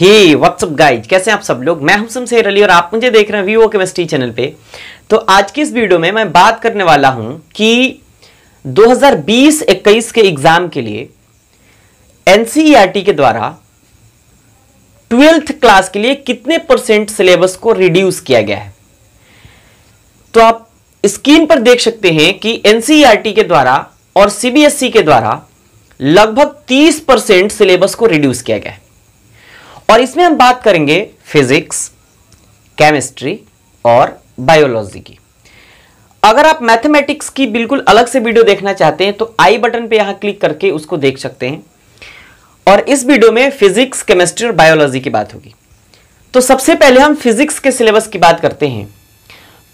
ही what's up guys कैसे आप सब लोग मैं हूं सुमसेर अली और आप मुझे देख रहे हैं वीवो केमिस्ट्री चैनल पे तो आज की इस वीडियो में मैं बात करने वाला हूं कि 2020-21 के एग्जाम के लिए एनसीईआरटी e के द्वारा ट्वेल्थ क्लास के लिए कितने परसेंट सिलेबस को रिड्यूस किया गया है तो आप स्क्रीन पर देख सकते हैं कि एनसीईआरटी e के द्वारा और सीबीएसई e के द्वारा लगभग 30 परसेंट सिलेबस को रिड्यूस किया गया है और इसमें हम बात करेंगे फिजिक्स केमिस्ट्री और बायोलॉजी की अगर आप मैथमेटिक्स की बिल्कुल अलग से वीडियो देखना चाहते हैं तो आई बटन पे यहां क्लिक करके उसको देख सकते हैं और इस वीडियो में फिजिक्स केमिस्ट्री और बायोलॉजी की बात होगी तो सबसे पहले हम फिजिक्स के सिलेबस की बात करते हैं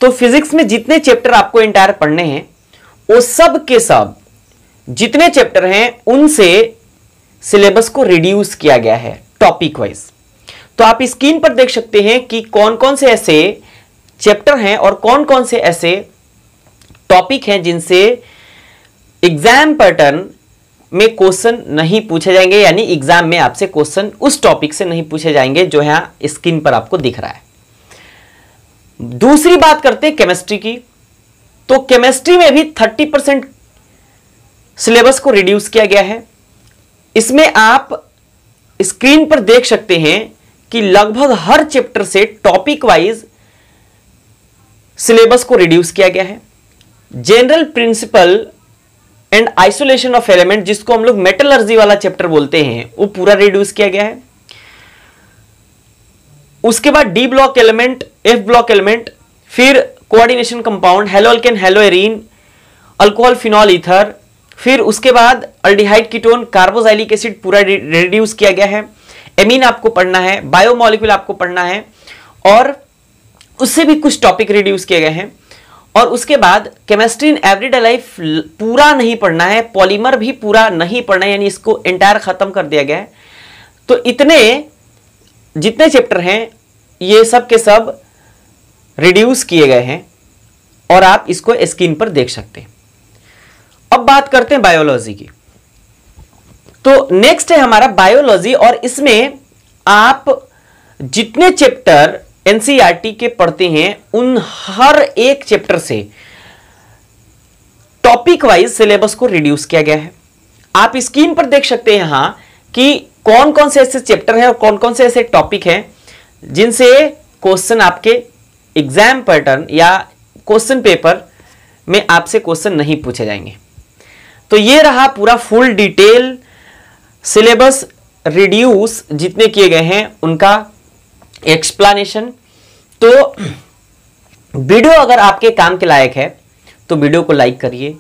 तो फिजिक्स में जितने चैप्टर आपको इंटायर पढ़ने हैं वो सब के सब जितने चैप्टर हैं उनसे सिलेबस को रिड्यूस किया गया है टॉपिक वाइज तो आप स्क्रीन पर देख सकते हैं कि कौन कौन से ऐसे चैप्टर हैं और कौन कौन से ऐसे टॉपिक हैं जिनसे एग्जाम पैटर्न में क्वेश्चन नहीं पूछे जाएंगे यानी एग्जाम में आपसे क्वेश्चन उस टॉपिक से नहीं पूछे जाएंगे जो यहां स्क्रीन पर आपको दिख रहा है दूसरी बात करते हैं केमिस्ट्री की तो केमिस्ट्री में भी 30 परसेंट सिलेबस को रिड्यूस किया गया है इसमें आप स्क्रीन पर देख सकते हैं कि लगभग हर चैप्टर से टॉपिक वाइज सिलेबस को रिड्यूस किया गया है general principle and isolation of element जिसको हम लोग मेटलर्जी वाला चैप्टर बोलते हैं वो पूरा रिड्यूस किया गया है उसके बाद D block element F block element फिर coordination compound haloalkane haloarene alcohol phenol ether फिर उसके बाद अल्डिहाइड कीटोन कार्बोजाइलिक एसिड पूरा रिड्यूस किया गया है एमीन आपको पढ़ना है बायोमोलिक्यूल आपको पढ़ना है और उससे भी कुछ टॉपिक रिड्यूस किए गए हैं और उसके बाद केमिस्ट्री इन एवरीडे लाइफ पूरा नहीं पढ़ना है पॉलीमर भी पूरा नहीं पढ़ना है यानी इसको एंटायर ख़त्म कर दिया गया है तो इतने जितने चैप्टर हैं ये सब के सब रिड्यूस किए गए हैं और आप इसको स्क्रीन पर देख सकते हैं अब बात करते हैं बायोलॉजी की तो नेक्स्ट है हमारा बायोलॉजी और इसमें आप जितने चैप्टर एनसीईआरटी e के पढ़ते हैं उन हर एक चैप्टर से टॉपिक वाइज सिलेबस को रिड्यूस किया गया है आप स्क्रीन पर देख सकते हैं यहां कि कौन कौन से ऐसे चैप्टर हैं और कौन कौन से ऐसे टॉपिक हैं जिनसे क्वेश्चन आपके एग्जाम पैटर्न या क्वेश्चन पेपर में आपसे क्वेश्चन नहीं पूछे जाएंगे तो ये रहा पूरा फुल डिटेल सिलेबस रिड्यूस जितने किए गए हैं उनका एक्सप्लानेशन तो वीडियो अगर आपके काम के लायक है तो वीडियो को लाइक करिए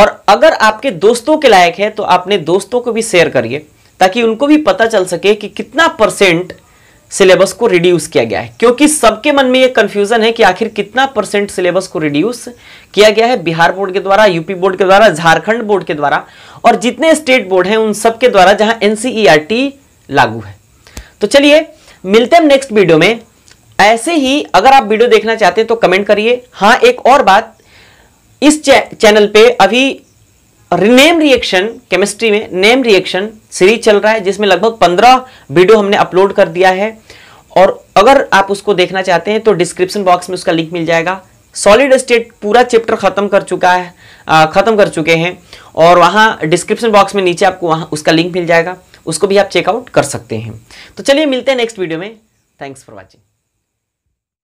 और अगर आपके दोस्तों के लायक है तो अपने दोस्तों को भी शेयर करिए ताकि उनको भी पता चल सके कि कितना परसेंट सिलेबस को रिड्यूस किया गया है क्योंकि सबके मन में ये कंफ्यूजन है कि आखिर कितना परसेंट सिलेबस को रिड्यूस किया गया है बिहार बोर्ड के द्वारा यूपी बोर्ड के द्वारा झारखंड बोर्ड के द्वारा और जितने स्टेट बोर्ड हैं उन सबके द्वारा जहां एनसीईआरटी e लागू है तो चलिए मिलते हैं नेक्स्ट वीडियो में ऐसे ही अगर आप वीडियो देखना चाहते हैं तो कमेंट करिए हाँ एक और बात इस चैनल पर अभी नेम रिएक्शन केमिस्ट्री में नेम रिएक्शन सीरीज चल रहा है जिसमें लगभग पंद्रह वीडियो हमने अपलोड कर दिया है और अगर आप उसको देखना चाहते हैं तो डिस्क्रिप्शन बॉक्स में उसका लिंक मिल जाएगा सॉलिड स्टेट पूरा चैप्टर ख़त्म कर चुका है ख़त्म कर चुके हैं और वहाँ डिस्क्रिप्शन बॉक्स में नीचे आपको वहाँ उसका लिंक मिल जाएगा उसको भी आप चेकआउट कर सकते हैं तो चलिए मिलते हैं नेक्स्ट वीडियो में थैंक्स फॉर वॉचिंग